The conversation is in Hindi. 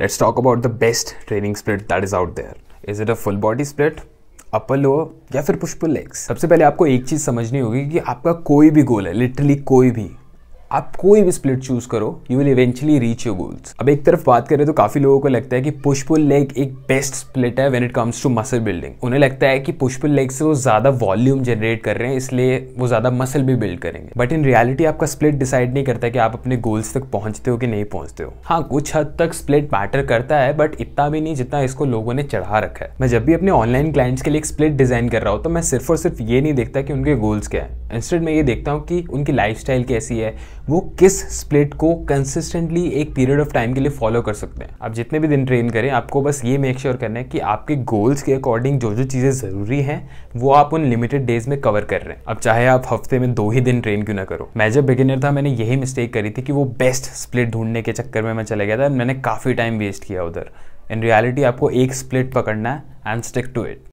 let's talk about the best training split that is out there. Is it a full body split? Upper lower या फिर पुश पुल लेग्स सबसे पहले आपको एक चीज़ समझनी होगी कि आपका कोई भी गोल है लिटरली कोई भी आप कोई भी स्प्लिट चूज करो you will eventually reach your goals अब एक तरफ बात करें तो काफी लोगों को लगता है कि पुष्पुल लेग एक बेस्ट स्प्लिट है when it comes to muscle building उन्हें लगता है कि पुष्पुल लेग से वो ज्यादा वॉल्यूम जनरेट कर रहे हैं इसलिए वो ज्यादा मसल भी बिल्ड करेंगे बट इन रियलिटी आपका स्प्लिट डिसाइड नहीं करता कि आप अपने गोल्स तक पहुंचते हो कि नहीं पहुंचते हो हाँ कुछ हद तक स्प्लिट मैटर करता है बट इतना भी नहीं जितना इसको लोगों ने चढ़ा रखा है मैं जब भी अपने ऑनलाइन क्लाइंट्स के लिए एक स्प्लिट डिजाइन कर रहा हूँ तो मैं सिर्फ और सिर्फ ये नहीं देखता कि उनके गोल्स क्या है इंस्टेड मैं ये देखता हूँ कि उनकी लाइफ कैसी है वो किस स्प्लिट को कंसिस्टेंटली एक पीरियड ऑफ टाइम के लिए फॉलो कर सकते हैं आप जितने भी दिन ट्रेन करें आपको बस ये मेक श्योर sure करना है कि आपके गोल्स के अकॉर्डिंग जो जो चीज़ें ज़रूरी हैं वो आप उन लिमिटेड डेज में कवर कर रहे हैं अब चाहे आप हफ्ते में दो ही दिन ट्रेन क्यों ना करो मैं जब बिगिनर था मैंने यही मिस्टेक करी थी कि वो बेस्ट स्प्लिट ढूंढने के चक्कर में मैं चला गया था मैंने काफ़ी टाइम वेस्ट किया उधर इन रियलिटी आपको एक स्प्लिट पकड़ना है एंड स्टिक टू इट